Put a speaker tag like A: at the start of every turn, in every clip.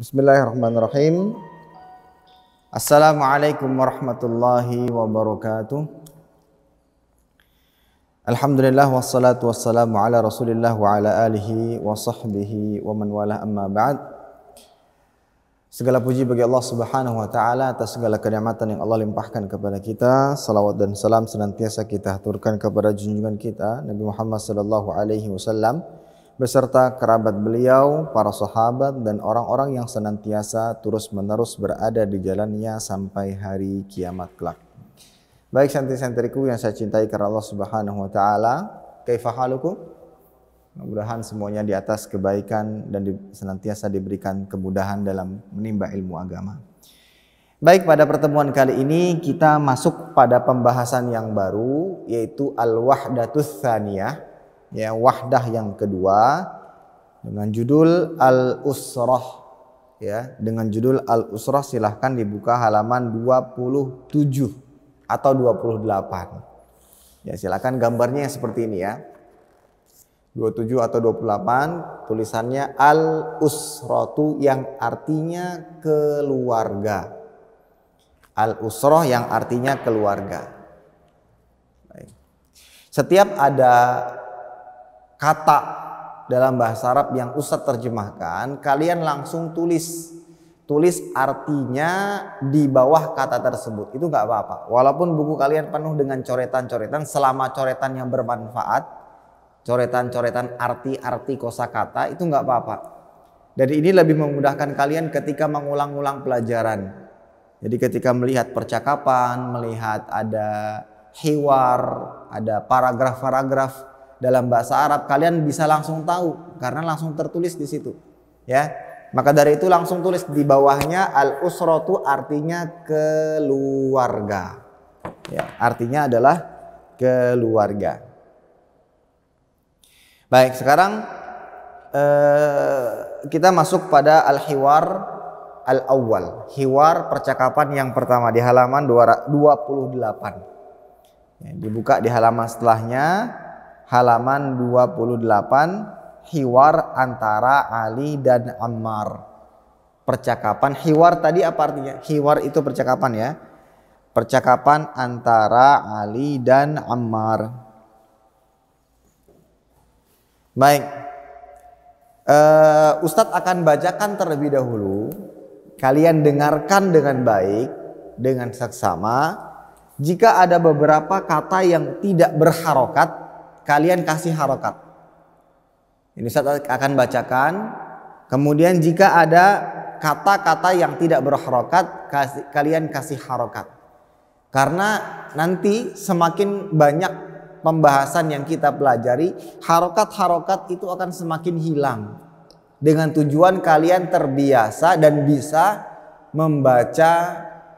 A: Bismillahirrahmanirrahim. Assalamualaikum warahmatullahi wabarakatuh. Alhamdulillah wassalatu wassalamu ala Rasulillah wa ala alihi wa sahbihi wa man wala amma ba'd. Segala puji bagi Allah Subhanahu wa taala atas segala kenikmatan yang Allah limpahkan kepada kita. Salawat dan salam senantiasa kita haturkan kepada junjungan kita Nabi Muhammad sallallahu alaihi wasallam beserta kerabat beliau, para sahabat, dan orang-orang yang senantiasa terus-menerus berada di jalannya sampai hari kiamat kelak. Baik santri-santriku yang saya cintai karena Allah Subhanahu wa taala, kaifahalukum? Mudah-mudahan semuanya di atas kebaikan dan di, senantiasa diberikan kemudahan dalam menimba ilmu agama. Baik, pada pertemuan kali ini kita masuk pada pembahasan yang baru yaitu al-wahdatus tsaniyah ya wahdah yang kedua dengan judul Al Usrah ya dengan judul Al Usrah silahkan dibuka halaman 27 atau 28 ya silahkan gambarnya seperti ini ya 27 atau 28 tulisannya Al Usratu yang artinya keluarga Al Usrah yang artinya keluarga Baik. setiap ada kata dalam bahasa Arab yang Ustadz terjemahkan, kalian langsung tulis. Tulis artinya di bawah kata tersebut. Itu nggak apa-apa. Walaupun buku kalian penuh dengan coretan-coretan, selama coretan yang bermanfaat, coretan-coretan arti-arti kosa kata, itu nggak apa-apa. Jadi ini lebih memudahkan kalian ketika mengulang-ulang pelajaran. Jadi ketika melihat percakapan, melihat ada hewar, ada paragraf-paragraf, dalam bahasa Arab kalian bisa langsung tahu karena langsung tertulis di situ ya maka dari itu langsung tulis di bawahnya al usrotu artinya keluarga ya artinya adalah keluarga baik sekarang eh, kita masuk pada al hiwar al awal hiwar percakapan yang pertama di halaman 28 ya, dibuka di halaman setelahnya halaman 28 hiwar antara Ali dan Ammar. Percakapan hiwar tadi apa artinya? Hiwar itu percakapan ya. Percakapan antara Ali dan Ammar. Baik. Uh, Ustadz akan bacakan terlebih dahulu. Kalian dengarkan dengan baik, dengan seksama. Jika ada beberapa kata yang tidak berharokat, kalian kasih harokat. Ini saya akan bacakan. Kemudian jika ada kata-kata yang tidak berharokat, kasih, kalian kasih harokat. Karena nanti semakin banyak pembahasan yang kita pelajari, harokat-harokat itu akan semakin hilang. Dengan tujuan kalian terbiasa dan bisa membaca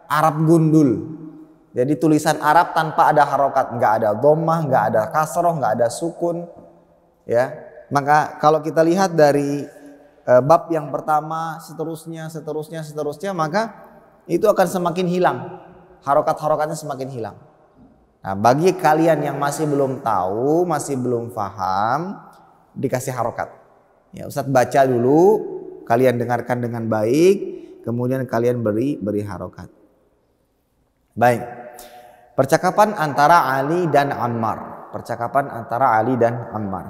A: Arab gundul jadi tulisan Arab tanpa ada harokat, nggak ada domah, nggak ada kasroh, nggak ada sukun, ya. Maka kalau kita lihat dari e, bab yang pertama, seterusnya, seterusnya, seterusnya, maka itu akan semakin hilang. Harokat-harokatnya semakin hilang. Nah, bagi kalian yang masih belum tahu, masih belum paham, dikasih harokat. Ya, Ustadz baca dulu, kalian dengarkan dengan baik, kemudian kalian beri beri harokat. Baik. Percakapan antara Ali dan Ammar. Percakapan antara Ali dan Ammar.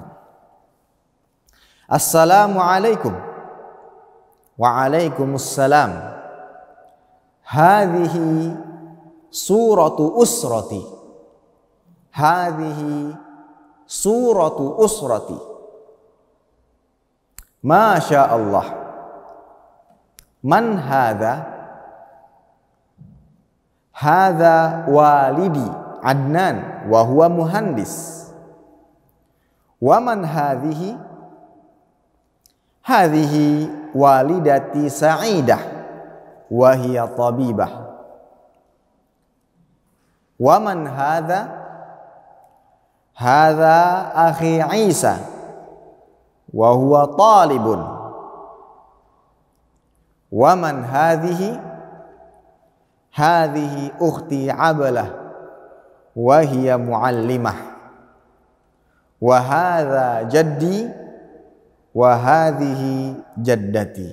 A: Assalamualaikum. Waalaikumsalam. Hadhihi suratu usrati. Hadhihi suratu usrati. Masya Allah. Man hadha Hadza walidi Adnan wa huwa muhandis. Wa man hadhihi? Hadhihi walidati Sa'idah wa hiya tabibah. Wa man hadza? Hadza akhi Isa wa huwa talibun. Wa man hadhihi? hadhihi ukhti abalah wa hiya muallimah wa hadha jaddi wa hadhihi jaddati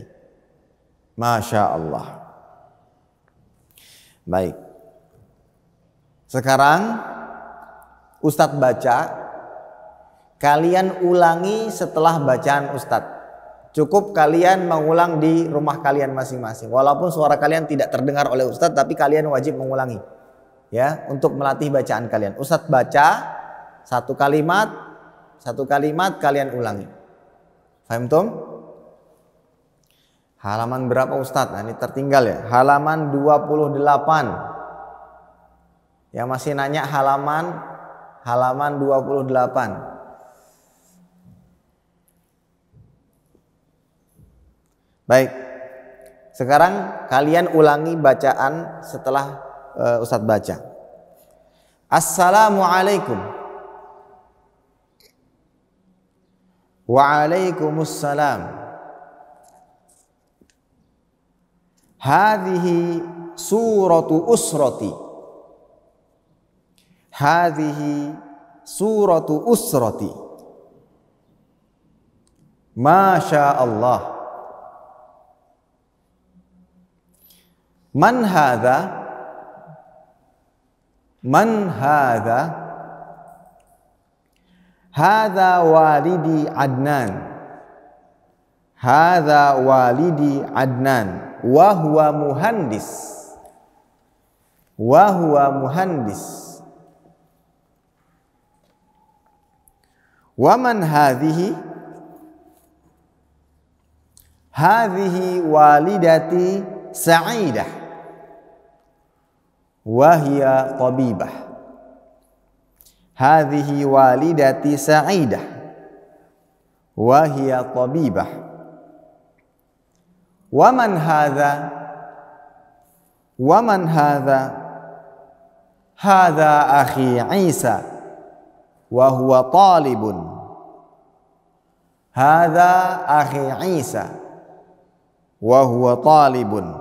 A: Masya Allah Baik Sekarang Ustadz baca Kalian ulangi setelah bacaan Ustadz Cukup kalian mengulang di rumah kalian masing-masing. Walaupun suara kalian tidak terdengar oleh ustadz, tapi kalian wajib mengulangi. Ya, untuk melatih bacaan kalian. Ustadz baca satu kalimat, satu kalimat kalian ulangi. Fahim tum? Halaman berapa ustadz? Nah, ini tertinggal ya. Halaman 28. Yang masih nanya halaman halaman 28. Baik. Sekarang kalian ulangi bacaan setelah uh, Ustadz baca. Assalamualaikum. Waalaikumsalam. Hadhihi suratu usrati. Hadhihi suratu usrati. Masya Allah. من هذا من هذا هذا والدي عدنان هذا والدي عدنان وهو مهندس وهو مهندس ومن هذه هذه والدتي سعيده وهي طبيبة هذه والدتي سعيدة وهي طبيبة ومن هذا ومن هذا هذا أخي عيسى وهو طالب هذا أخي عيسى وهو طالب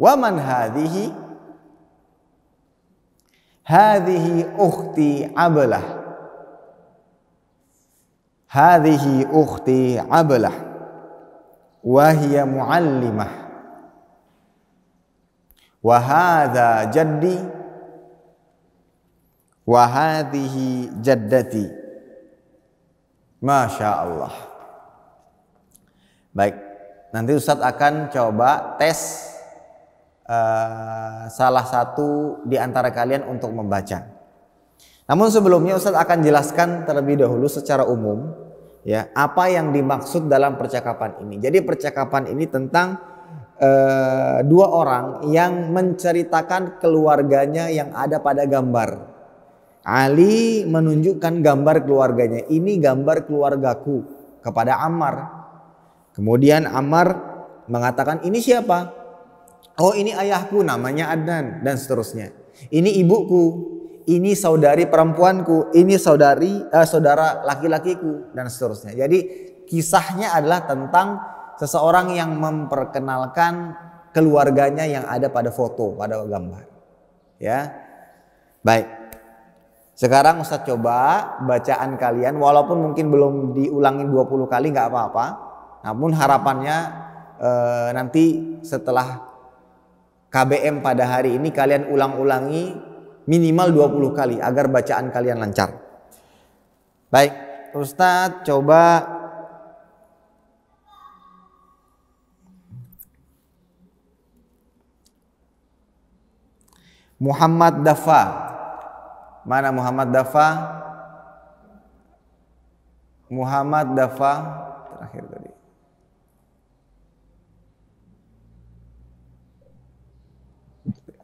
A: ومن هذه؟ Hadhihi ukhti ablah Hadhihi ukhti abalah. Wahia muallimah. Wahada jaddi. Wahadihi jaddati. Masya Allah. Baik, nanti Ustadz akan coba tes Eh, salah satu di antara kalian untuk membaca. Namun sebelumnya Ustaz akan jelaskan terlebih dahulu secara umum ya apa yang dimaksud dalam percakapan ini. Jadi percakapan ini tentang uh, dua orang yang menceritakan keluarganya yang ada pada gambar. Ali menunjukkan gambar keluarganya. Ini gambar keluargaku kepada Ammar. Kemudian Ammar mengatakan ini siapa? Oh ini ayahku namanya Adnan dan seterusnya. Ini ibuku, ini saudari perempuanku, ini saudari eh, saudara laki-lakiku dan seterusnya. Jadi kisahnya adalah tentang seseorang yang memperkenalkan keluarganya yang ada pada foto, pada gambar. Ya. Baik. Sekarang Ustaz coba bacaan kalian walaupun mungkin belum diulangi 20 kali nggak apa-apa. Namun harapannya eh, nanti setelah KBM pada hari ini kalian ulang-ulangi minimal 20 kali agar bacaan kalian lancar. Baik, Ustaz coba Muhammad Dafa. Mana Muhammad Dafa? Muhammad Dafa terakhir tadi.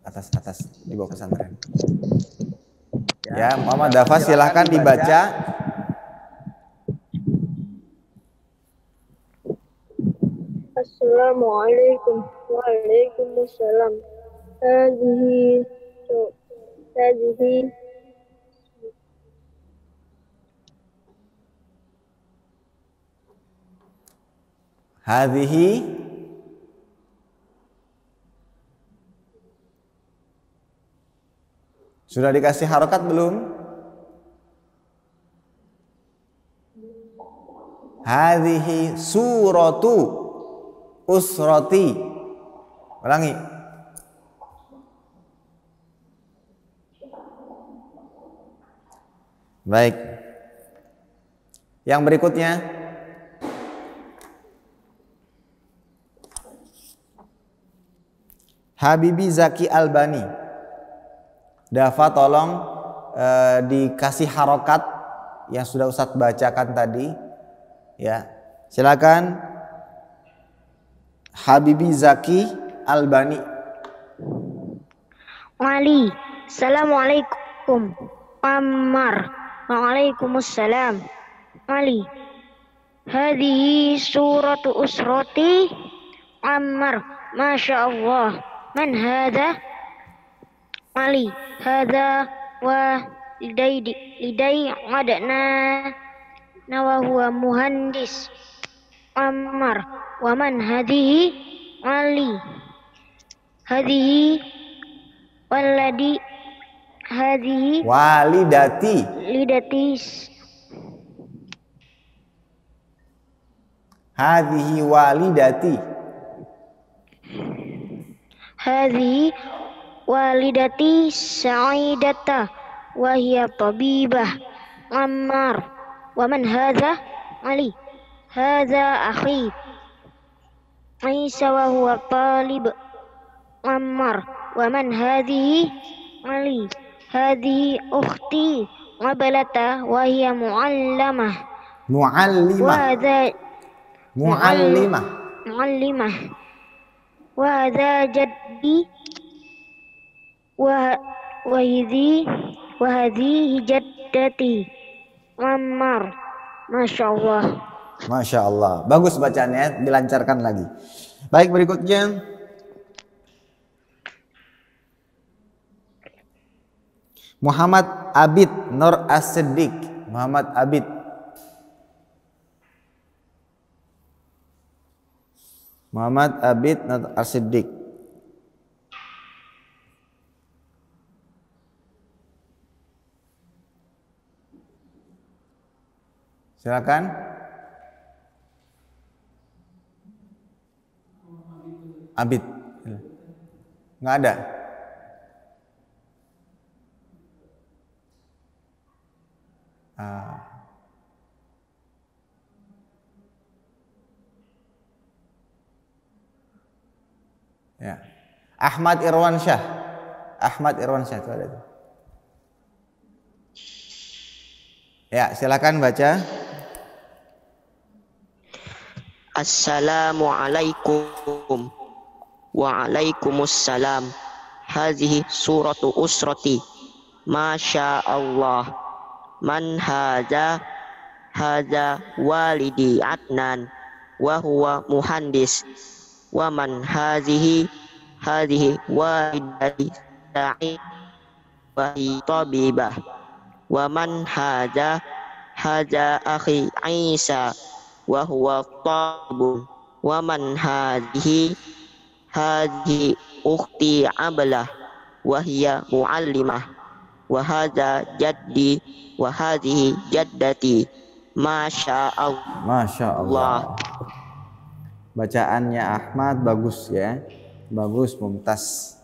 A: atas atas di bawah pesantren. Ya, ya Muhammad Dafa silahkan dibaca. dibaca.
B: Assalamualaikum Waalaikumsalam Hadihi Hadihi
A: Hadihi Sudah dikasih harokat belum? Hadihi suratu usrati. Ulangi. Baik. Yang berikutnya Habibi Zaki Albani. Dafa tolong e, dikasih harokat yang sudah Ustaz bacakan tadi. Ya, silakan Habibi Zaki Albani.
B: Wali, Assalamualaikum. Ammar, Waalaikumsalam. Wali, Hadihi suratu usrati Ammar, Masya Allah. Man hada? mali hadza wa lidai lidai adana nawa huwa muhandis ammar Waman, man hadhihi mali hadhihi waladi hadhihi
A: walidati
B: lidati
A: hadhihi walidati
B: hadhihi walidati sa'idata wa hiya tabibah ammar wa man ali haza akhi Isa wa huwa talib Ammar wa man hadhihi Ali hadhihi ukhti Wabalata wa hiya muallamah
A: Muallimah wa hadha Muallimah
B: Muallimah wa hadha jaddi wa wa wahadi hijaddati mamar masya Allah
A: masya Allah bagus bacaannya dilancarkan lagi baik berikutnya Muhammad Abid Nur As-Siddiq Muhammad Abid Muhammad Abid Nur As-Siddiq Silakan. Abid. Enggak ada. Ah. Ya. Ahmad Irwan Syah. Ahmad Irwan Syah itu ada Ya, silakan baca. Assalamualaikum
C: Waalaikumsalam Hadihi suratu usrati Masya Allah Man hadha Hadha walidi Adnan Wahuwa muhandis man hazihi Hadihi walidi Sa'i Wahi tabibah man hadha Hadha akhi Isa wa huwa tabu wa man hadhi hadhi ukhti abla wa hiya muallimah wa hadha jaddi wa hadhi jaddati masya Allah
A: masya Allah bacaannya Ahmad bagus ya bagus mumtaz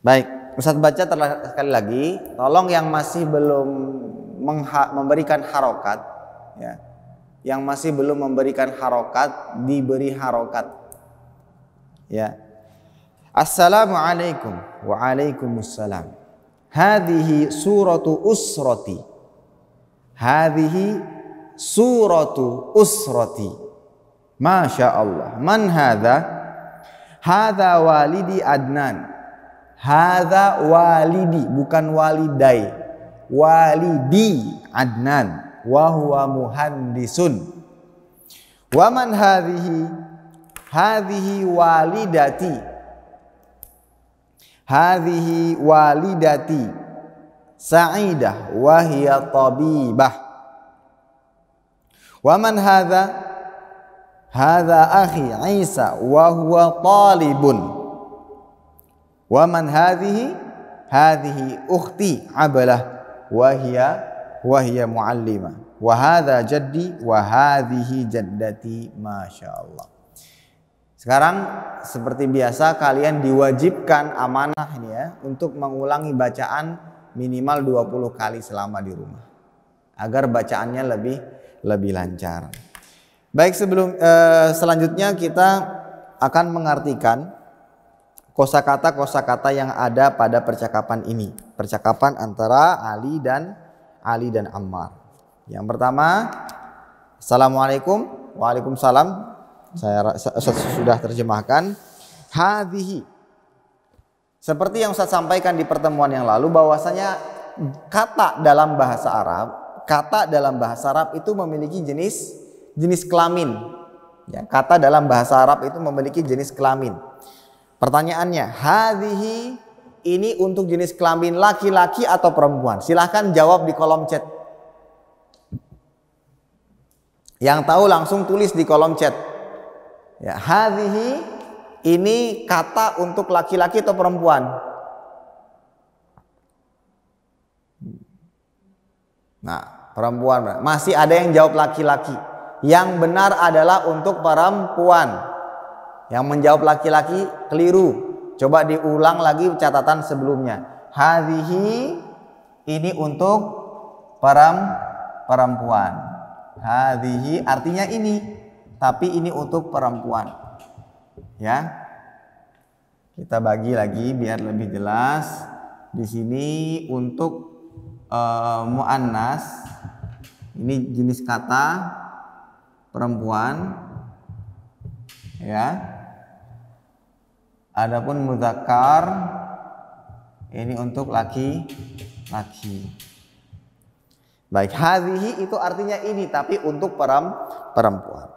A: baik Ustaz baca sekali lagi tolong yang masih belum memberikan harokat ya yang masih belum memberikan harokat diberi harokat ya Assalamualaikum Waalaikumsalam Hadihi suratu usrati Hadihi suratu usrati Masya Allah Man hadha Hadha walidi Adnan Hadha walidi Bukan walidai Walidi Adnan wa huwa muhandisun. Wa man hadhihi? Hadhihi walidati. Hadhihi walidati. Sa'idah wa hiya tabibah. Wa man hadha? Hadha akhi Isa wa huwa talibun. Wa man hadhihi? Hadhihi ukhti Abalah wa hiya wahya muallima wa hadza jaddi wa hadhihi jaddati masyaallah sekarang seperti biasa kalian diwajibkan amanah ini ya untuk mengulangi bacaan minimal 20 kali selama di rumah agar bacaannya lebih lebih lancar. Baik sebelum eh, selanjutnya kita akan mengartikan kosakata-kosakata yang ada pada percakapan ini, percakapan antara Ali dan Ali dan Ammar. Yang pertama, Assalamualaikum, Waalaikumsalam. Saya, saya sudah terjemahkan. Hadihi. Seperti yang Ustaz sampaikan di pertemuan yang lalu bahwasanya kata dalam bahasa Arab, kata dalam bahasa Arab itu memiliki jenis jenis kelamin. Ya, kata dalam bahasa Arab itu memiliki jenis kelamin. Pertanyaannya, hadihi ini untuk jenis kelamin laki-laki atau perempuan? Silahkan jawab di kolom chat. Yang tahu langsung tulis di kolom chat. Ya, hadhihi ini kata untuk laki-laki atau perempuan? Nah, perempuan masih ada yang jawab laki-laki. Yang benar adalah untuk perempuan. Yang menjawab laki-laki keliru. Coba diulang lagi catatan sebelumnya. Hadhihi ini untuk para perempuan. Hadhihi artinya ini, tapi ini untuk perempuan. Ya. Kita bagi lagi biar lebih jelas. Di sini untuk uh, muannas ini jenis kata perempuan ya Adapun muzakkar ini untuk laki-laki. Baik, hadhihi itu artinya ini tapi untuk perempuan.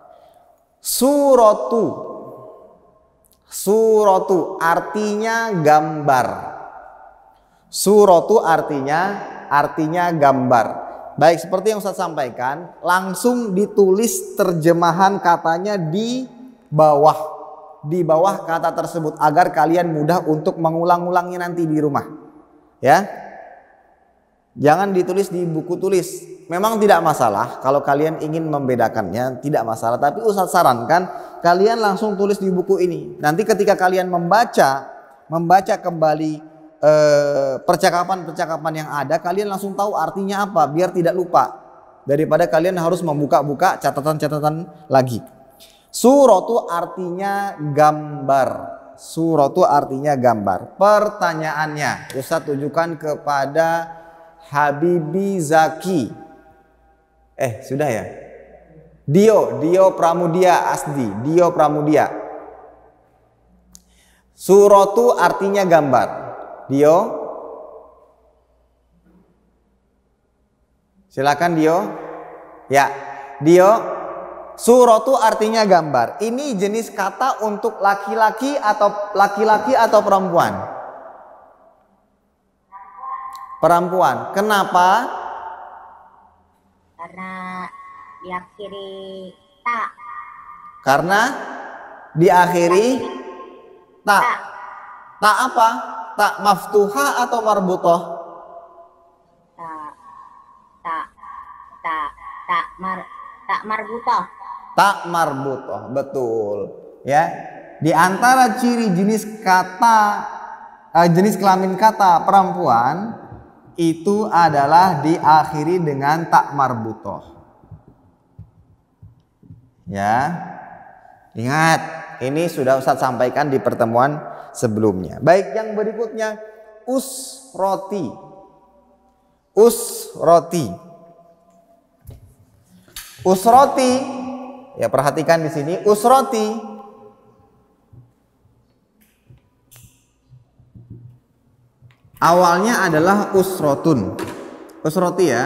A: Suratu Suratu artinya gambar. Suratu artinya artinya gambar. Baik, seperti yang Ustaz sampaikan, langsung ditulis terjemahan katanya di bawah di bawah kata tersebut agar kalian mudah untuk mengulang-ulangnya nanti di rumah. Ya. Jangan ditulis di buku tulis. Memang tidak masalah kalau kalian ingin membedakannya, tidak masalah, tapi Ustaz sarankan kalian langsung tulis di buku ini. Nanti ketika kalian membaca membaca kembali eh, percakapan-percakapan eh, yang ada, kalian langsung tahu artinya apa biar tidak lupa. Daripada kalian harus membuka-buka catatan-catatan lagi itu artinya gambar. itu artinya gambar. Pertanyaannya, Ustaz tunjukkan kepada Habibi Zaki. Eh, sudah ya? Dio, Dio Pramudia Asdi, Dio Pramudia. itu artinya gambar. Dio. Silakan Dio. Ya, Dio Suratu artinya gambar. Ini jenis kata untuk laki-laki atau laki-laki atau perempuan. Perempuan. Kenapa? Karena diakhiri tak. Karena diakhiri tak. Ta apa? Tak maftuha atau marbutoh? Tak, tak, tak, tak mar tak marbutoh tak marbutoh betul ya di antara ciri jenis kata eh, jenis kelamin kata perempuan itu adalah diakhiri dengan tak marbutoh ya ingat ini sudah Ustadz sampaikan di pertemuan sebelumnya baik yang berikutnya usroti usroti usroti Ya perhatikan di sini usroti awalnya adalah usrotun. Usroti ya.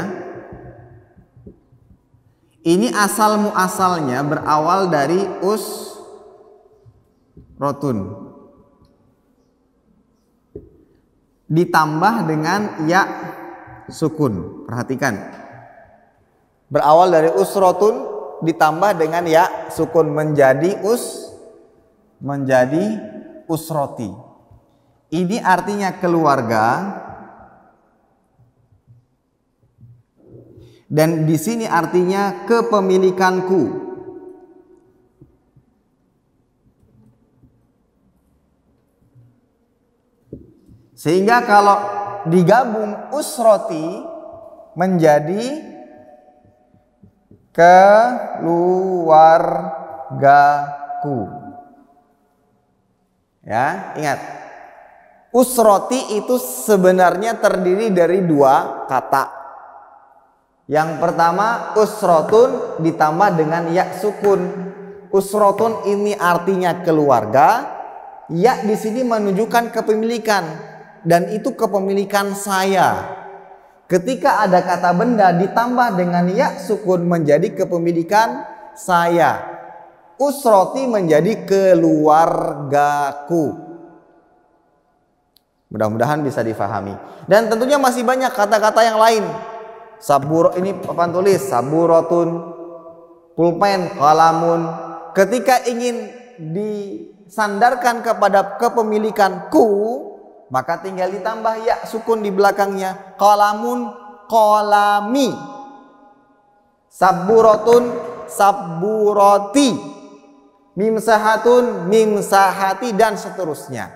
A: Ini asal muasalnya berawal dari usrotun. Ditambah dengan ya sukun. Perhatikan. Berawal dari usrotun ditambah dengan ya sukun menjadi us menjadi usroti. Ini artinya keluarga. Dan di sini artinya kepemilikanku. Sehingga kalau digabung usroti menjadi keluargaku. Ya, ingat. Usroti itu sebenarnya terdiri dari dua kata. Yang pertama usrotun ditambah dengan ya sukun. Usrotun ini artinya keluarga. Ya di sini menunjukkan kepemilikan dan itu kepemilikan saya. Ketika ada kata benda ditambah dengan ya sukun menjadi kepemilikan saya. Usroti menjadi keluargaku. Mudah-mudahan bisa difahami. Dan tentunya masih banyak kata-kata yang lain. Saburo ini papan tulis saburotun, pulpen, kalamun. Ketika ingin disandarkan kepada kepemilikan ku, maka tinggal ditambah ya sukun di belakangnya. Kolamun kolami. saburotun saburoti Mimsahatun mimsahati dan seterusnya.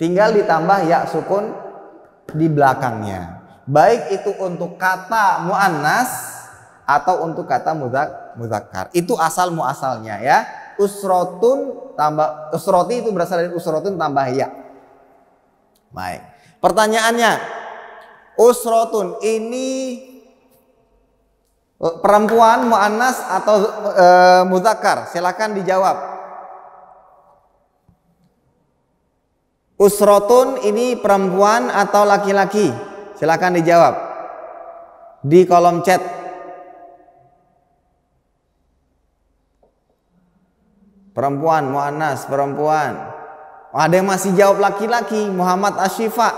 A: Tinggal ditambah ya sukun di belakangnya. Baik itu untuk kata mu'annas atau untuk kata muzak muzakkar. Itu asal muasalnya ya. Usrotun tambah usroti itu berasal dari usrotun tambah ya. Baik. Pertanyaannya, usrotun ini e, perempuan muannas atau e, muzakkar? Silakan dijawab. Usrotun ini perempuan atau laki-laki? Silakan dijawab di kolom chat. Perempuan muannas, perempuan. Ada yang masih jawab laki-laki, Muhammad Ashifa.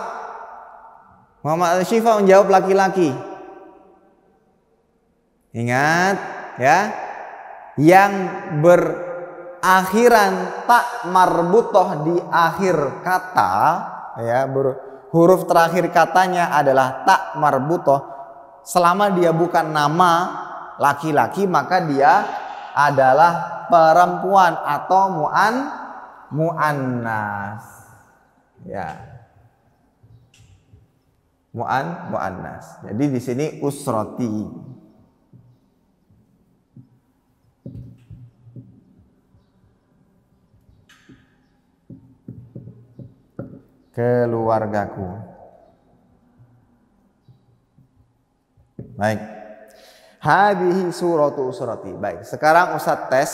A: Muhammad Ashifa menjawab laki-laki. Ingat ya, yang berakhiran tak marbutoh di akhir kata ya ber, huruf terakhir katanya adalah tak marbutoh selama dia bukan nama laki-laki maka dia adalah perempuan atau mu'an muannas. Ya. Muan muannas. Jadi di sini usroti. keluargaku. Baik. Hadhihi suratu usrati Baik, sekarang Ustaz tes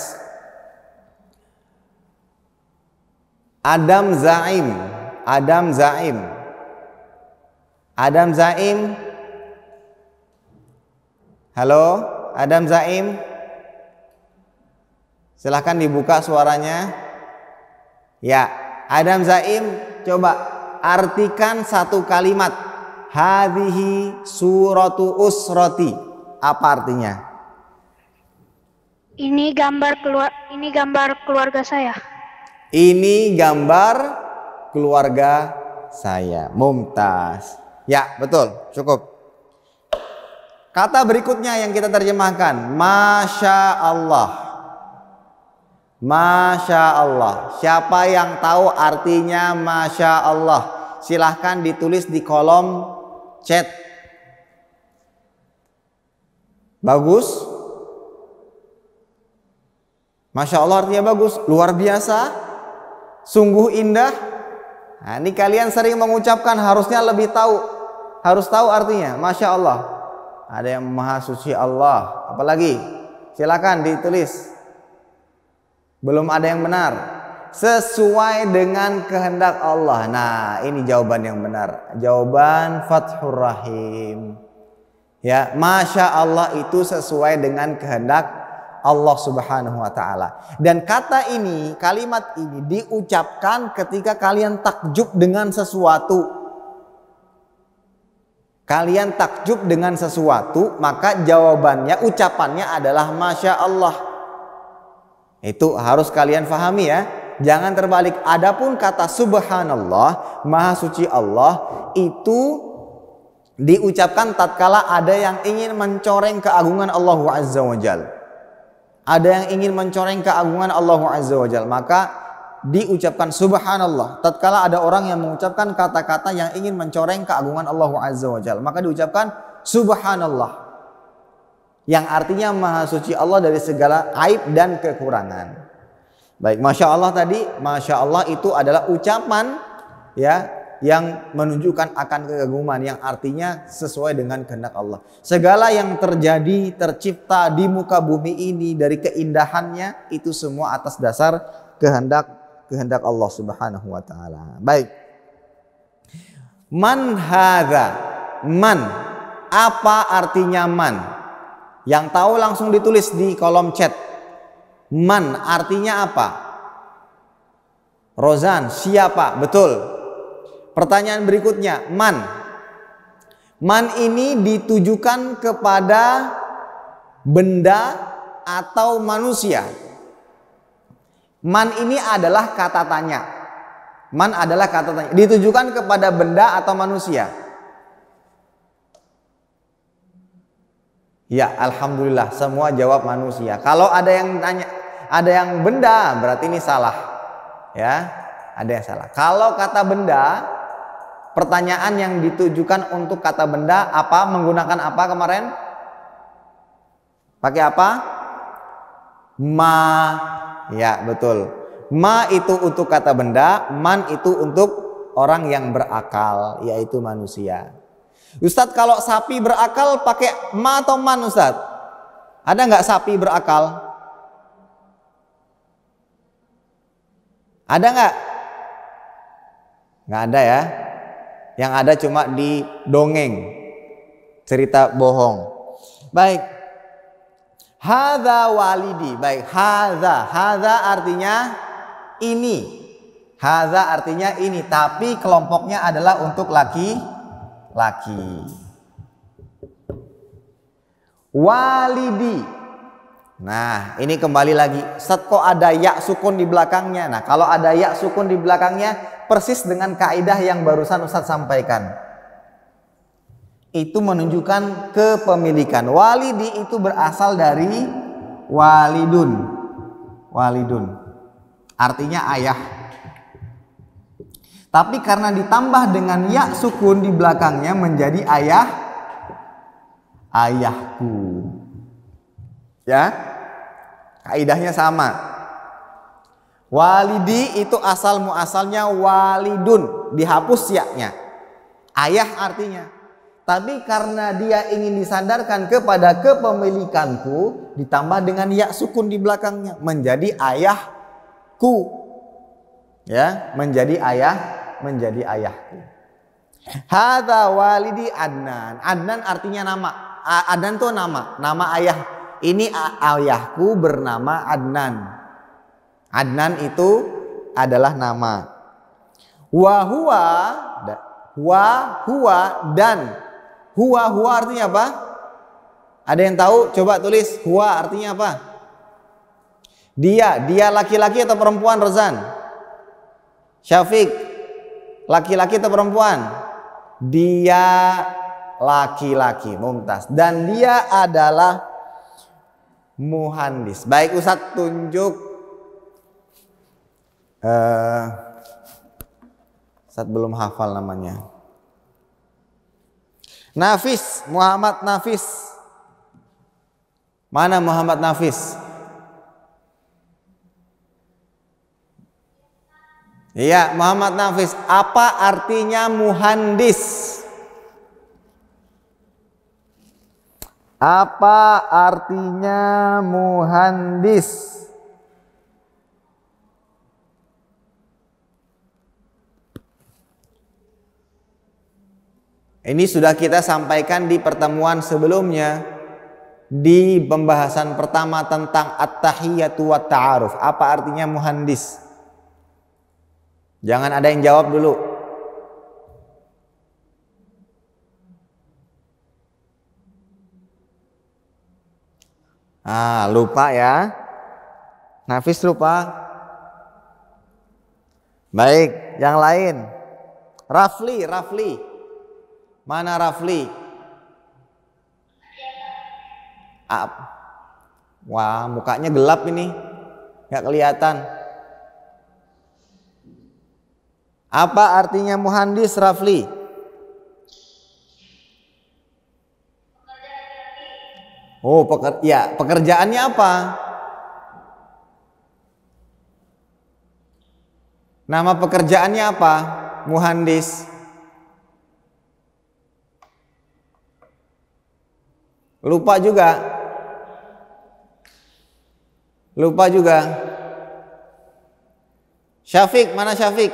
A: Adam Zaim Adam Zaim Adam Zaim Halo Adam Zaim Silahkan dibuka suaranya Ya Adam Zaim coba artikan satu kalimat Hadihi suratu usroti Apa artinya?
B: Ini gambar keluar ini gambar keluarga saya.
A: Ini gambar keluarga saya. Mumtaz. Ya, betul. Cukup. Kata berikutnya yang kita terjemahkan, Masya Allah. Masya Allah. Siapa yang tahu artinya Masya Allah? Silahkan ditulis di kolom chat. Bagus. Masya Allah artinya bagus. Luar biasa sungguh indah. Nah, ini kalian sering mengucapkan harusnya lebih tahu, harus tahu artinya. Masya Allah. Ada yang maha suci Allah. Apalagi, silakan ditulis. Belum ada yang benar. Sesuai dengan kehendak Allah. Nah, ini jawaban yang benar. Jawaban Fathur Rahim. Ya, masya Allah itu sesuai dengan kehendak Allah Subhanahu wa taala. Dan kata ini, kalimat ini diucapkan ketika kalian takjub dengan sesuatu. Kalian takjub dengan sesuatu, maka jawabannya, ucapannya adalah Masya Allah. Itu harus kalian pahami ya. Jangan terbalik. Adapun kata subhanallah, maha suci Allah, itu diucapkan tatkala ada yang ingin mencoreng keagungan Allah Azza wa Jalla ada yang ingin mencoreng keagungan Allah Azza wa Jal, maka diucapkan subhanallah tatkala ada orang yang mengucapkan kata-kata yang ingin mencoreng keagungan Allah Azza wa Jal, maka diucapkan subhanallah yang artinya maha suci Allah dari segala aib dan kekurangan. Baik, masya Allah tadi, masya Allah itu adalah ucapan ya yang menunjukkan akan keagungan yang artinya sesuai dengan kehendak Allah. Segala yang terjadi tercipta di muka bumi ini dari keindahannya itu semua atas dasar kehendak kehendak Allah Subhanahu wa taala. Baik. Man hadza? Man apa artinya man? Yang tahu langsung ditulis di kolom chat. Man artinya apa? Rozan, siapa? Betul. Pertanyaan berikutnya, man. Man ini ditujukan kepada benda atau manusia. Man ini adalah kata tanya. Man adalah kata tanya. Ditujukan kepada benda atau manusia. Ya, alhamdulillah semua jawab manusia. Kalau ada yang tanya, ada yang benda, berarti ini salah. Ya, ada yang salah. Kalau kata benda Pertanyaan yang ditujukan untuk kata benda apa menggunakan apa kemarin? Pakai apa? Ma. Ya, betul. Ma itu untuk kata benda, man itu untuk orang yang berakal, yaitu manusia. Ustadz kalau sapi berakal pakai ma atau man Ustadz? Ada nggak sapi berakal? Ada nggak? Nggak ada ya. Yang ada cuma di dongeng. Cerita bohong. Baik. haza walidi. Baik, haza haza artinya ini. haza artinya ini, tapi kelompoknya adalah untuk laki-laki. Walidi. Nah, ini kembali lagi. Set kok ada yak sukun di belakangnya. Nah, kalau ada yak sukun di belakangnya, persis dengan kaidah yang barusan Ustaz sampaikan. Itu menunjukkan kepemilikan. Walidi itu berasal dari walidun. Walidun. Artinya ayah. Tapi karena ditambah dengan ya sukun di belakangnya menjadi ayah ayahku. Ya. Kaidahnya sama. Walidi itu asal muasalnya walidun, dihapus yaknya. Ayah artinya. Tapi karena dia ingin disandarkan kepada kepemilikanku, ditambah dengan ya sukun di belakangnya, menjadi ayahku. Ya, menjadi ayah, menjadi ayahku. Hada walidi Adnan. Adnan artinya nama. Adnan tuh nama, nama ayah. Ini ayahku bernama Adnan. Adnan itu adalah nama. Wa huwa wa huwa dan huwa huwa artinya apa? Ada yang tahu? Coba tulis huwa artinya apa? Dia, dia laki-laki atau perempuan Rezan? Syafiq, laki-laki atau perempuan? Dia laki-laki, mumtaz. Dan dia adalah muhandis. Baik Ustadz tunjuk Eh, saat belum hafal namanya. Nafis, Muhammad Nafis. Mana Muhammad Nafis? Iya, Muhammad Nafis. Apa artinya muhandis? Apa artinya muhandis? Ini sudah kita sampaikan di pertemuan sebelumnya di pembahasan pertama tentang at-tahiyatu wa ta'aruf. Apa artinya muhandis? Jangan ada yang jawab dulu. Ah, lupa ya. Nafis lupa. Baik, yang lain. Rafli, Rafli. Mana Rafli? Up. Wah, mukanya gelap ini. Nggak kelihatan. Apa artinya muhandis Rafli? Oh, peker ya, pekerjaannya apa? Nama pekerjaannya apa? Muhandis. Lupa juga. Lupa juga. Syafiq, mana Syafiq?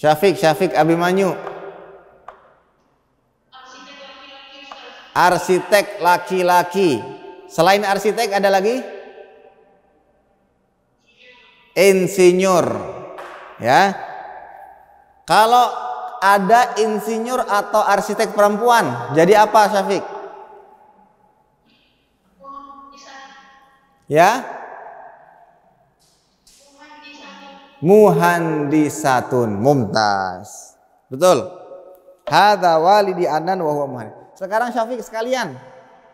A: Syafiq, Syafiq Abimanyu. Arsitek laki-laki. Selain arsitek ada lagi? insinyur ya kalau ada insinyur atau arsitek perempuan jadi apa Syafiq ya muhandisatun mumtaz betul hadza walidi anan wa huwa muhandis sekarang Syafiq sekalian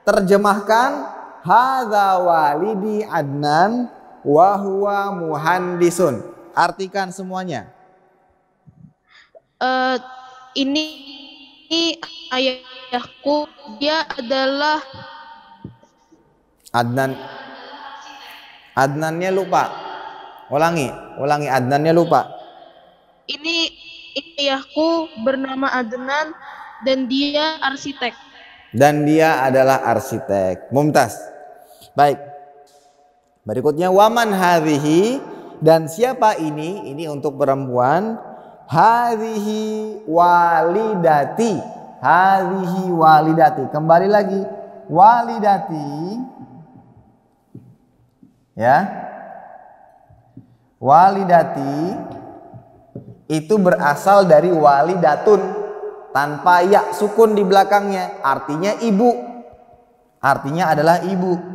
A: terjemahkan hadza walidi adnan Wahwa muhandisun. Artikan semuanya.
C: Uh, eh, ini, ini ayahku dia adalah
A: Adnan Adnannya lupa. Ulangi, ulangi Adnannya lupa.
C: Ini, ini ayahku bernama Adnan dan dia arsitek.
A: Dan dia adalah arsitek. Mumtaz. Baik. Berikutnya waman hadhihi dan siapa ini? Ini untuk perempuan. Hadhihi walidati. Hadhihi walidati. Kembali lagi. Walidati. Ya. Walidati itu berasal dari walidatun tanpa ya sukun di belakangnya. Artinya ibu. Artinya adalah ibu.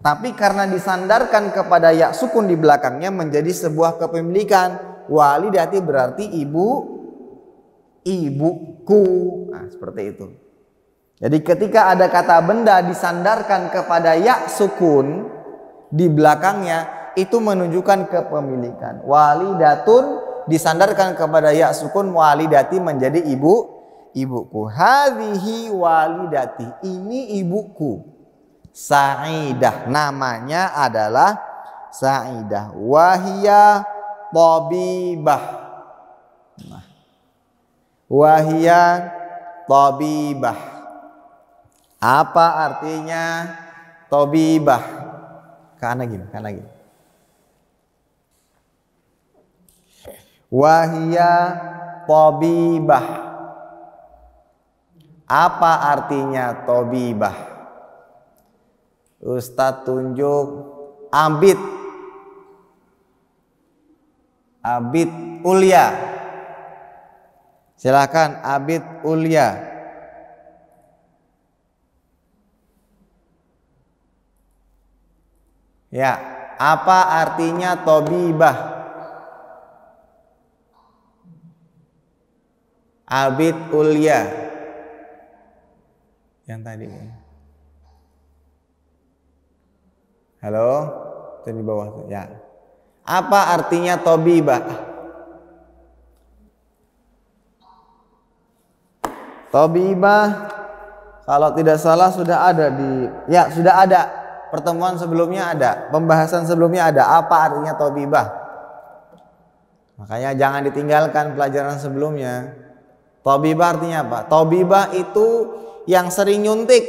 A: Tapi karena disandarkan kepada ya sukun di belakangnya menjadi sebuah kepemilikan. wali dati berarti ibu ibuku. Nah, seperti itu. Jadi ketika ada kata benda disandarkan kepada ya sukun di belakangnya itu menunjukkan kepemilikan. wali datun disandarkan kepada ya sukun wali dati menjadi ibu ibuku. Hadhihi dati Ini ibuku. Sa'idah. Namanya adalah Sa'idah. Wahia tabibah. Nah. Wahia tabibah. Apa artinya tabibah? Karena gini, karena gini. Wahia tabibah. Apa artinya tabibah? Ustadz tunjuk Abid Abid Ulia silahkan Abid Ulia ya apa artinya tobibah Abid Ulia yang tadi Halo? dan di bawah. Ya. Apa artinya Tobi, Mbak, kalau tidak salah sudah ada di ya sudah ada pertemuan sebelumnya ada pembahasan sebelumnya ada apa artinya tobibah makanya jangan ditinggalkan pelajaran sebelumnya tobibah artinya apa tobibah itu yang sering nyuntik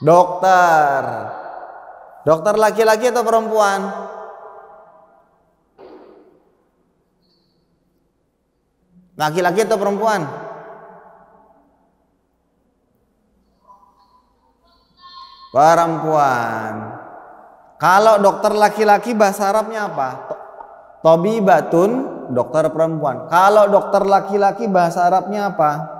A: Dokter. Dokter laki-laki atau perempuan? Laki-laki atau perempuan? Perempuan. Kalau dokter laki-laki bahasa Arabnya apa? Tobi batun dokter perempuan. Kalau dokter laki-laki bahasa Arabnya apa?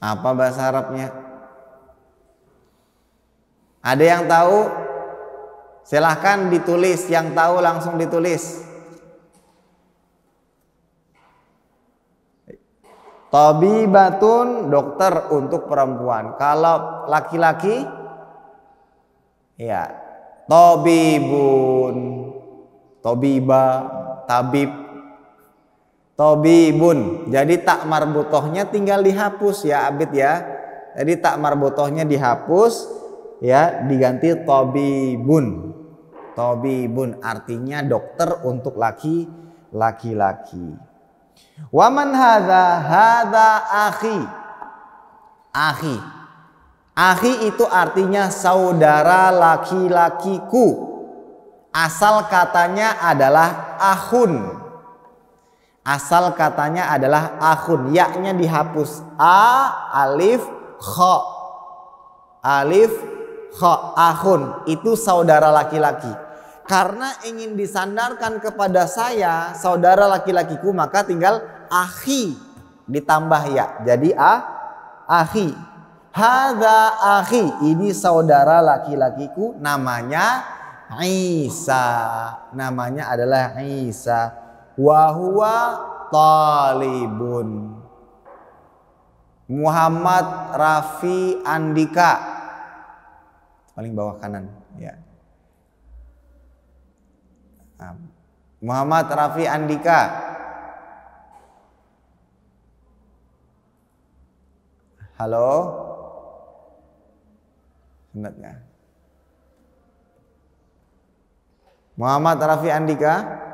A: Apa bahasa Arabnya? Ada yang tahu? Silahkan ditulis, yang tahu langsung ditulis. Tobi batun dokter untuk perempuan. Kalau laki-laki ya Tobi bun, Tobi ba, tabib Tobibun. Jadi tak marbutohnya tinggal dihapus ya Abid ya. Jadi tak marbutohnya dihapus ya diganti tobibun. Tobibun artinya dokter untuk laki laki-laki. Waman hadza hadza akhi. Akhi. Akhi itu artinya saudara laki-lakiku. Asal katanya adalah ahun. Asal katanya adalah akun yaknya dihapus. A, alif, kho. Alif, kho, akun Itu saudara laki-laki. Karena ingin disandarkan kepada saya, saudara laki-lakiku, maka tinggal ahi ditambah ya. Jadi a, ahi. Hada ahi, ini saudara laki-lakiku namanya Isa. Namanya adalah Isa wa huwa talibun Muhammad Rafi Andika paling bawah kanan ya Muhammad Rafi Andika Halo Benar Muhammad Rafi Andika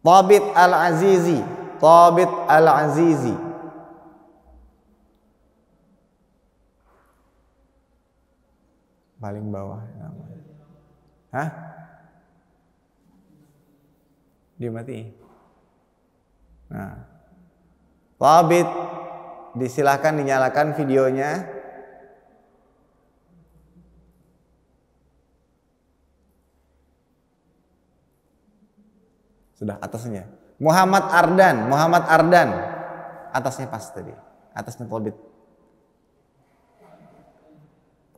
A: Tabit Al-Azizi, Tabit Al-Azizi. Paling bawah namanya. Hah? Dimati. Nah. Tabit disilahkan dinyalakan videonya. Sudah atasnya. Muhammad Ardan, Muhammad Ardan. Atasnya pas tadi. Atasnya Tobit.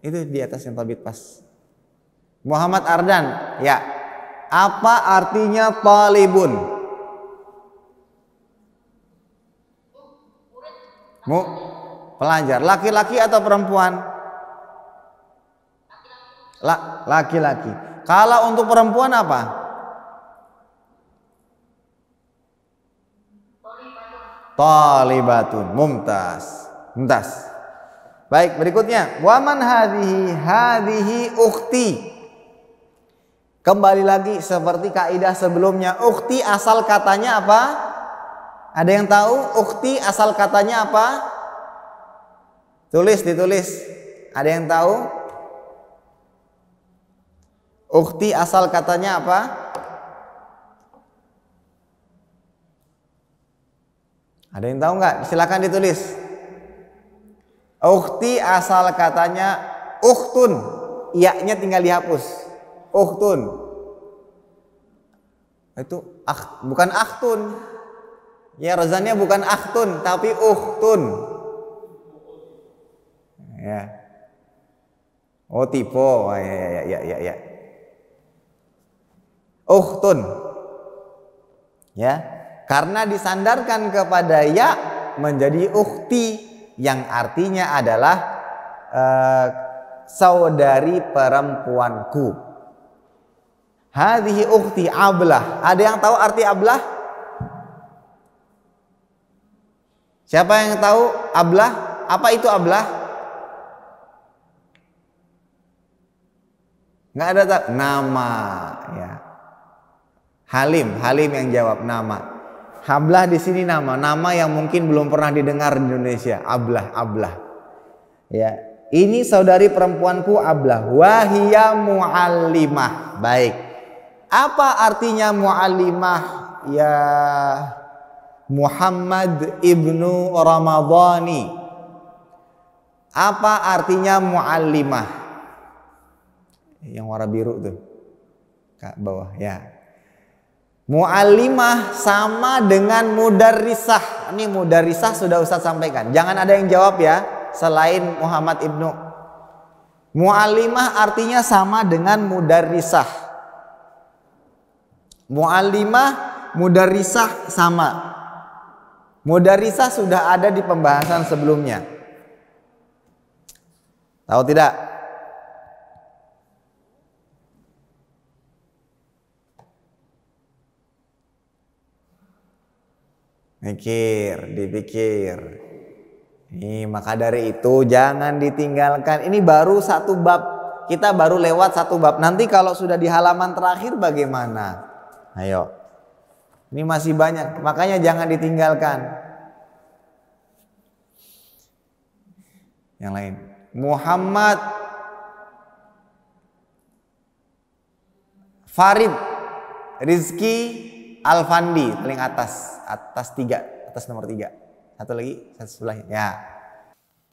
A: Itu di atasnya Tobit pas. Muhammad Ardan, ya. Apa artinya talibun? Mu pelajar, laki-laki atau perempuan? Laki-laki. Kalau untuk perempuan apa? Talibatun mumtaz. Mumtaz. Baik, berikutnya. Waman hadhihi hadhihi ukti. Kembali lagi seperti kaidah sebelumnya. Ukti asal katanya apa? Ada yang tahu ukti asal katanya apa? Tulis ditulis. Ada yang tahu? Ukti asal katanya apa? Ada yang tahu nggak? Silakan ditulis. Ukti asal katanya uktun. Iaknya tinggal dihapus. Uktun. Itu akh, bukan aktun. Ya rezannya bukan aktun tapi uktun. Ya. Oh tipe. Oh, ya ya ya ya ya. Uktun. Ya. Karena disandarkan kepada ya menjadi ukti yang artinya adalah eh, saudari perempuanku. Hadhihi ukti ablah. Ada yang tahu arti ablah? Siapa yang tahu ablah? Apa itu ablah? Nggak ada tak nama ya. Halim, Halim yang jawab nama. Hablah di sini nama, nama yang mungkin belum pernah didengar di Indonesia. Ablah, Ablah. Ya, ini saudari perempuanku Ablah. Wahia muallimah. Baik. Apa artinya muallimah? Ya Muhammad ibnu Ramadhani. Apa artinya muallimah? Yang warna biru tuh. Kak bawah ya. Mu'alimah sama dengan mudarisah. Ini mudarisah sudah Ustaz sampaikan. Jangan ada yang jawab ya selain Muhammad Ibnu. Mu'alimah artinya sama dengan mudarisah. Mu'alimah, mudarisah sama. Mudarisah sudah ada di pembahasan sebelumnya. Tahu tidak? mikir, dipikir. Ini maka dari itu jangan ditinggalkan. Ini baru satu bab. Kita baru lewat satu bab. Nanti kalau sudah di halaman terakhir bagaimana? Ayo. Ini masih banyak. Makanya jangan ditinggalkan. Yang lain. Muhammad Farid Rizki Alfandi paling atas, atas tiga, atas nomor tiga. Satu lagi, satu sebelahnya. Ya.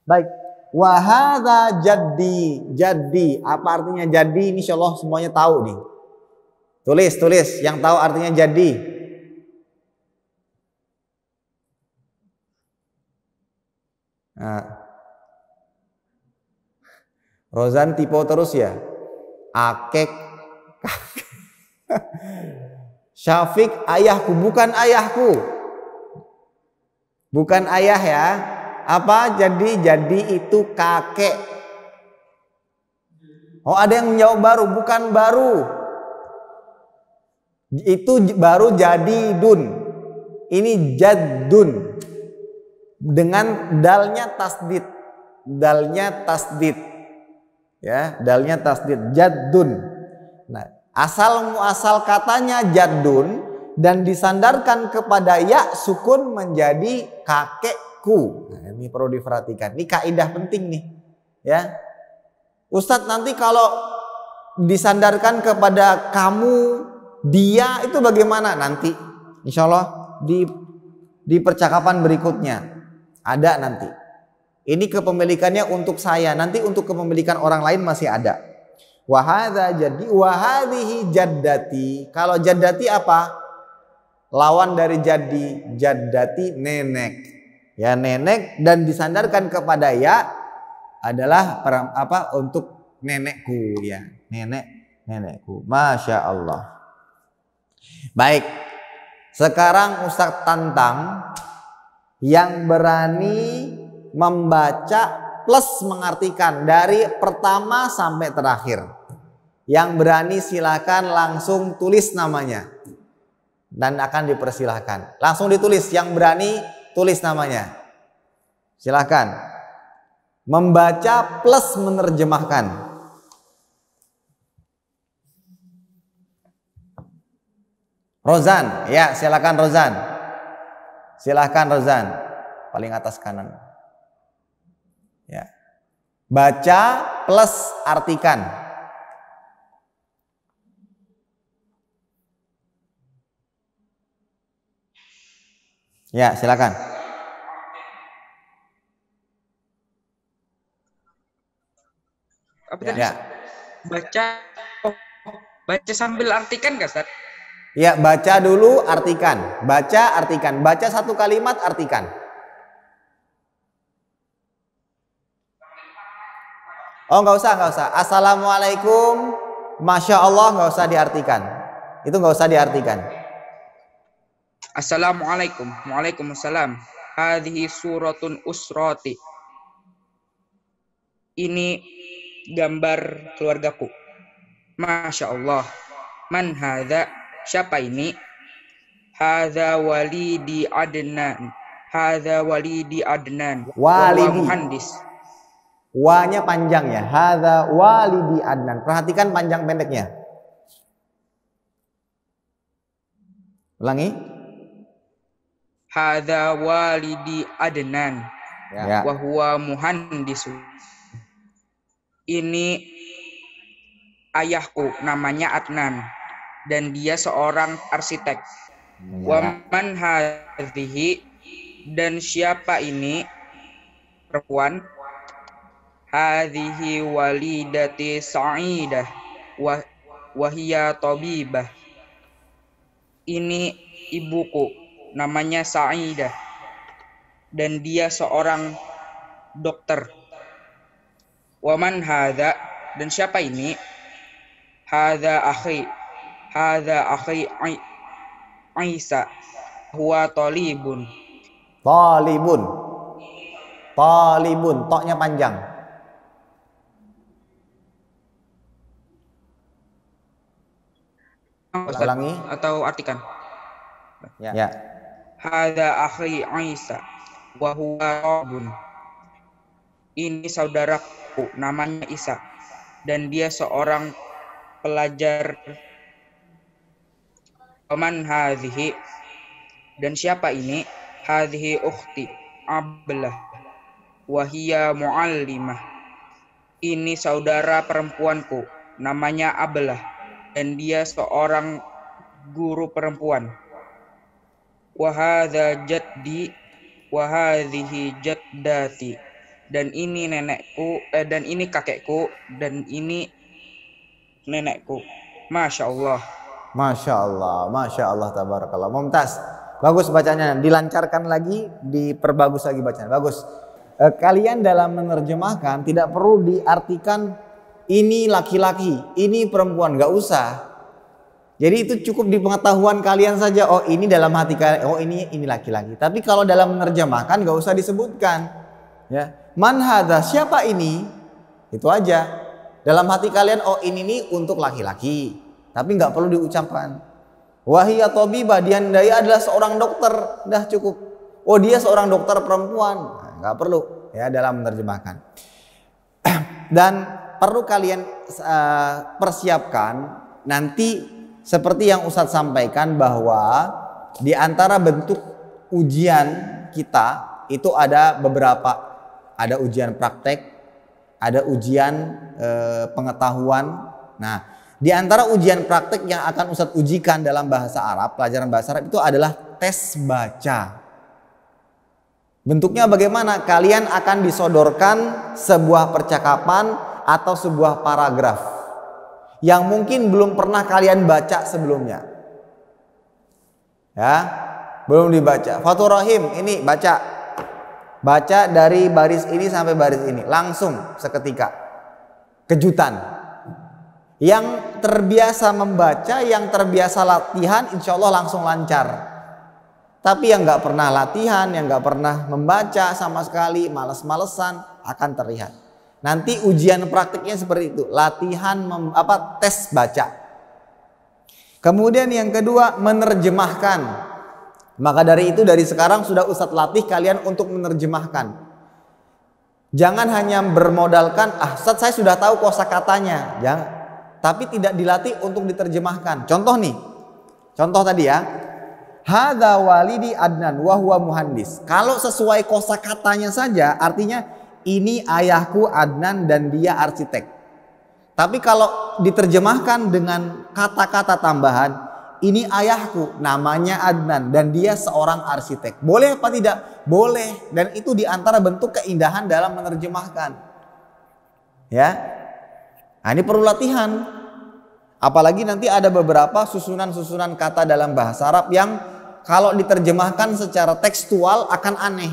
A: Baik. Wahada jadi, jadi. Apa artinya jadi? Ini Allah semuanya tahu nih. Tulis, tulis. Yang tahu artinya jadi. Nah. Rozan tipe terus ya. Akek. Syafiq ayahku bukan ayahku. Bukan ayah ya. Apa jadi jadi itu kakek. Oh ada yang menjawab baru, bukan baru. Itu baru jadi dun. Ini jadun Dengan dalnya tasdid. Dalnya tasdid. Ya, dalnya tasdid. jadun Asal muasal katanya jadun dan disandarkan kepada ya sukun menjadi kakekku. Nah, ini perlu diperhatikan. Ini kaidah penting nih. Ya. Ustadz nanti kalau disandarkan kepada kamu, dia itu bagaimana nanti? Insya Allah di di percakapan berikutnya ada nanti. Ini kepemilikannya untuk saya, nanti untuk kepemilikan orang lain masih ada. Wahada jadi wahadihi jaddati. Kalau jaddati apa? Lawan dari jadi jaddati nenek. Ya nenek dan disandarkan kepada ya adalah per, apa untuk nenekku ya nenek nenekku. Masya Allah. Baik. Sekarang Ustaz tantang yang berani membaca plus mengartikan dari pertama sampai terakhir. Yang berani silakan langsung tulis namanya. Dan akan dipersilahkan. Langsung ditulis. Yang berani tulis namanya. silakan Membaca plus menerjemahkan. Rozan, ya silakan Rozan. Silakan Rozan. Paling atas kanan. Ya. Baca plus artikan. Ya, silakan.
C: Apa ya. Baca oh, baca sambil artikan enggak, Ustaz?
A: Ya, baca dulu, artikan. Baca, artikan. Baca satu kalimat, artikan. Oh, nggak usah, nggak usah. Assalamualaikum, masya Allah, nggak usah diartikan. Itu nggak usah diartikan.
C: Assalamualaikum. Waalaikumsalam. Hadhi suratun usrati. Ini gambar keluargaku. Masya Allah. Man hadha? Siapa ini? Hadha walidi Adnan. Hadha walidi Adnan. Walidi. Muhandis.
A: Wanya panjang ya. Hadha walidi Adnan. Perhatikan panjang pendeknya. Ulangi
C: hadza walidi Adnan ya. ya. wa huwa muhandis Ini ayahku namanya Adnan dan dia seorang arsitek. Ya. Wa man hadhihi dan siapa ini perempuan hadhihi walidati sa'idah wa wahiya tabibah ini ibuku namanya Sa'idah dan dia seorang dokter. Waman hadza dan siapa ini? Hadza akhi. Hadza akhi Isa. Huwa talibun.
A: Talibun. Talibun, toknya panjang.
C: Ulangi atau artikan. Ya. ya. Hada akhi Isa wa huwa rabun. Ini saudaraku namanya Isa dan dia seorang pelajar Oman hadhihi dan siapa ini? Hadhihi ukhti Ablah wahia muallimah. Ini saudara perempuanku namanya Ablah dan dia seorang guru perempuan wahada jaddi wahadhihi jaddati dan ini nenekku eh, dan ini kakekku dan ini nenekku
A: masya Allah masya Allah masya Allah tabarakallah mumtaz bagus bacanya dilancarkan lagi diperbagus lagi bacanya bagus eh, kalian dalam menerjemahkan tidak perlu diartikan ini laki-laki ini perempuan nggak usah jadi itu cukup di pengetahuan kalian saja. Oh ini dalam hati kalian. Oh ini ini laki-laki. Tapi kalau dalam menerjemahkan gak usah disebutkan. Ya, man hadha, siapa ini? Itu aja. Dalam hati kalian, oh ini nih untuk laki-laki. Tapi nggak perlu diucapkan. Wahia tobiba, diandaya adalah seorang dokter. Dah cukup. Oh dia seorang dokter perempuan. Nah, nggak nah, perlu ya dalam menerjemahkan. Dan perlu kalian uh, persiapkan nanti seperti yang Ustadz sampaikan bahwa di antara bentuk ujian kita itu ada beberapa. Ada ujian praktek, ada ujian e, pengetahuan. Nah, di antara ujian praktek yang akan Ustadz ujikan dalam bahasa Arab, pelajaran bahasa Arab itu adalah tes baca. Bentuknya bagaimana? Kalian akan disodorkan sebuah percakapan atau sebuah paragraf yang mungkin belum pernah kalian baca sebelumnya. Ya, belum dibaca. Fatur Rahim ini baca. Baca dari baris ini sampai baris ini langsung seketika. Kejutan. Yang terbiasa membaca, yang terbiasa latihan insya Allah langsung lancar. Tapi yang nggak pernah latihan, yang nggak pernah membaca sama sekali, males-malesan akan terlihat. Nanti ujian praktiknya seperti itu, latihan mem, apa tes baca. Kemudian yang kedua menerjemahkan. Maka dari itu dari sekarang sudah Ustadz latih kalian untuk menerjemahkan. Jangan hanya bermodalkan, ah Ustadz saya sudah tahu kosakatanya, jangan. Tapi tidak dilatih untuk diterjemahkan. Contoh nih, contoh tadi ya. Hada walidi Adnan wahwa muhandis. Kalau sesuai kosakatanya saja, artinya ini ayahku Adnan dan dia arsitek. Tapi kalau diterjemahkan dengan kata-kata tambahan, ini ayahku namanya Adnan dan dia seorang arsitek. Boleh apa tidak? Boleh. Dan itu diantara bentuk keindahan dalam menerjemahkan. Ya, nah, ini perlu latihan. Apalagi nanti ada beberapa susunan-susunan kata dalam bahasa Arab yang kalau diterjemahkan secara tekstual akan aneh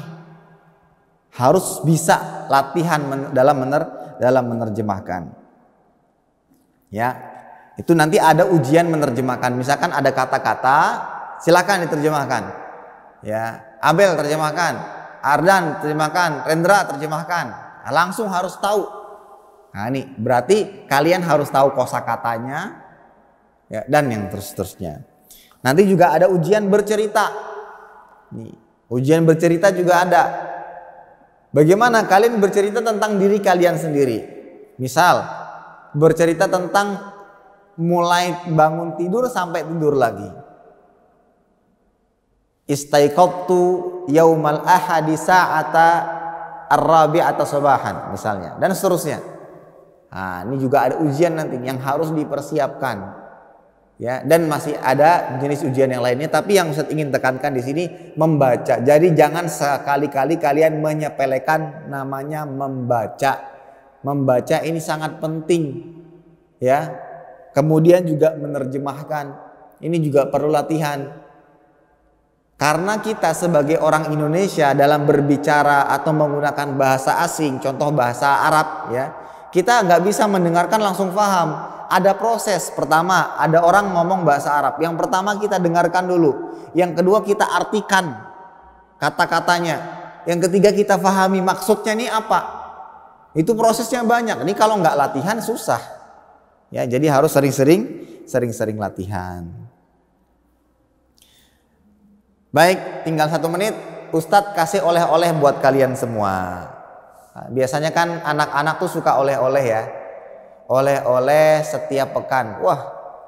A: harus bisa latihan men, dalam mener dalam menerjemahkan. Ya. Itu nanti ada ujian menerjemahkan. Misalkan ada kata-kata, silakan diterjemahkan. Ya, Abel terjemahkan, Ardan terjemahkan, Rendra terjemahkan. Nah, langsung harus tahu. Nah, ini berarti kalian harus tahu kosakatanya ya, dan yang terus-terusnya. Nanti juga ada ujian bercerita. Nih, ujian bercerita juga ada Bagaimana kalian bercerita tentang diri kalian sendiri? Misal, bercerita tentang mulai bangun tidur sampai tidur lagi. Istaiqabtu yaumal ahadi sa'ata arrabi atas sabahan misalnya dan seterusnya. Nah, ini juga ada ujian nanti yang harus dipersiapkan ya dan masih ada jenis ujian yang lainnya tapi yang saya ingin tekankan di sini membaca jadi jangan sekali-kali kalian menyepelekan namanya membaca membaca ini sangat penting ya kemudian juga menerjemahkan ini juga perlu latihan karena kita sebagai orang Indonesia dalam berbicara atau menggunakan bahasa asing contoh bahasa Arab ya kita nggak bisa mendengarkan langsung paham. Ada proses. Pertama, ada orang ngomong bahasa Arab. Yang pertama kita dengarkan dulu. Yang kedua kita artikan kata-katanya. Yang ketiga kita fahami maksudnya ini apa. Itu prosesnya banyak. Ini kalau nggak latihan susah. Ya, jadi harus sering-sering, sering-sering latihan. Baik, tinggal satu menit. Ustadz kasih oleh-oleh buat kalian semua. Ah, biasanya kan anak-anak tuh suka oleh-oleh ya. Oleh-oleh setiap pekan. Wah,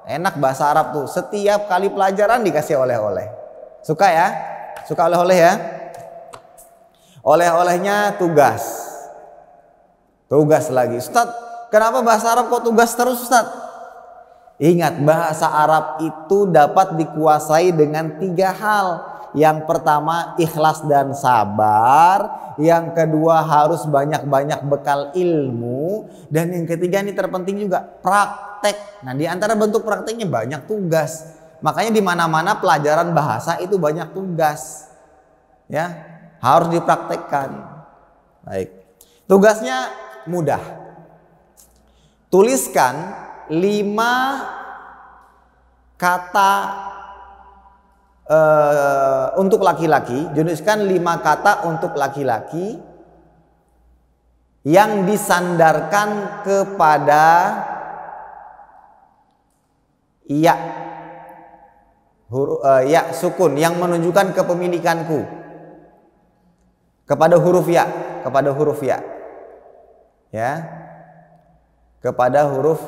A: enak bahasa Arab tuh. Setiap kali pelajaran dikasih oleh-oleh. Suka ya? Suka oleh-oleh ya? Oleh-olehnya tugas. Tugas lagi. Ustaz, kenapa bahasa Arab kok tugas terus Ustaz? Ingat, bahasa Arab itu dapat dikuasai dengan tiga hal yang pertama ikhlas dan sabar, yang kedua harus banyak-banyak bekal ilmu, dan yang ketiga ini terpenting juga praktek. Nah, di antara bentuk prakteknya banyak tugas. Makanya di mana-mana pelajaran bahasa itu banyak tugas. Ya, harus dipraktekkan. Baik. Tugasnya mudah. Tuliskan lima kata uh, untuk laki-laki, jenuskan lima kata untuk laki-laki yang disandarkan kepada ya huruf uh, eh, ya sukun yang menunjukkan kepemilikanku kepada huruf ya kepada huruf ya ya kepada huruf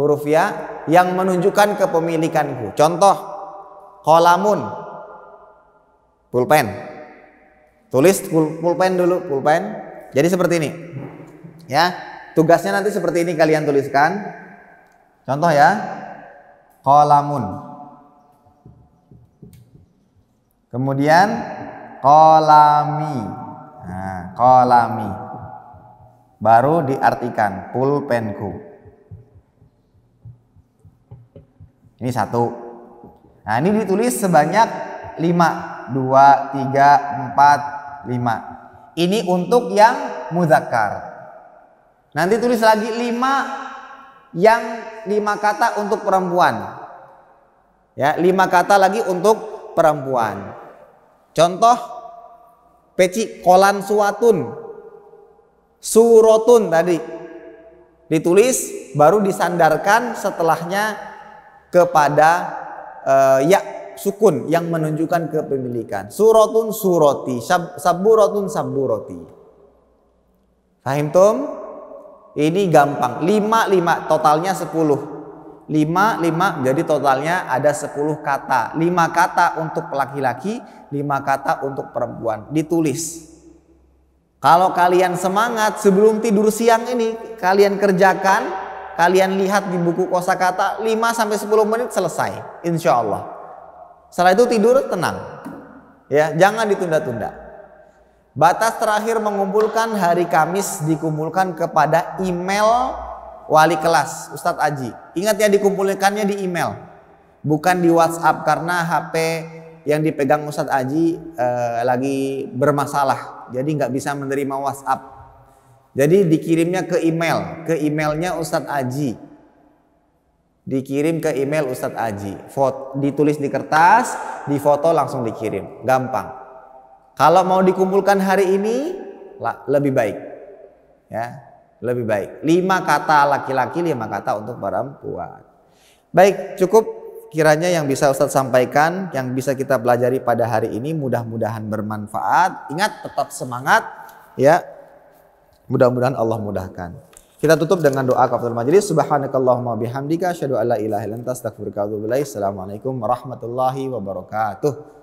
A: huruf ya yang menunjukkan kepemilikanku contoh Kolamun. Pulpen. Tulis pulpen dulu, pulpen. Jadi seperti ini. Ya, tugasnya nanti seperti ini kalian tuliskan. Contoh ya. Kolamun. Kemudian kolami. Nah, kolami. Baru diartikan pulpenku. Ini satu. Nah, ini ditulis sebanyak 5. 2, 3, 4, 5. Ini untuk yang muzakkar. Nanti tulis lagi 5 yang 5 kata untuk perempuan. Ya, 5 kata lagi untuk perempuan. Contoh peci kolan suatun. Surotun tadi. Ditulis baru disandarkan setelahnya kepada uh, ya sukun yang menunjukkan kepemilikan. Suratun surati, sab, saburatun saburati. Fahim tum? Ini gampang. 5 5 totalnya sepuluh. Lima lima jadi totalnya ada sepuluh kata. Lima kata untuk laki-laki, 5 kata untuk perempuan. Ditulis. Kalau kalian semangat sebelum tidur siang ini kalian kerjakan Kalian lihat di buku kosakata 5 sampai 10 menit selesai, insya Allah. Setelah itu tidur tenang. Ya, jangan ditunda-tunda. Batas terakhir mengumpulkan hari Kamis dikumpulkan kepada email wali kelas Ustadz Aji. Ingat ya dikumpulkannya di email, bukan di WhatsApp karena HP yang dipegang Ustadz Aji eh, lagi bermasalah, jadi nggak bisa menerima WhatsApp jadi dikirimnya ke email, ke emailnya Ustadz Aji. Dikirim ke email Ustadz Aji, foto, ditulis di kertas, di foto langsung dikirim, gampang. Kalau mau dikumpulkan hari ini, lebih baik, ya, lebih baik. Lima kata laki-laki, lima kata untuk perempuan. Baik, cukup kiranya yang bisa Ustadz sampaikan, yang bisa kita pelajari pada hari ini, mudah-mudahan bermanfaat. Ingat, tetap semangat, ya Mudah-mudahan Allah mudahkan. Kita tutup dengan doa kafatul Majlis Subhanakallahumma bihamdika asyhadu an ilaha illa anta astaghfiruka wa atubu ilaik. Assalamualaikum warahmatullahi wabarakatuh.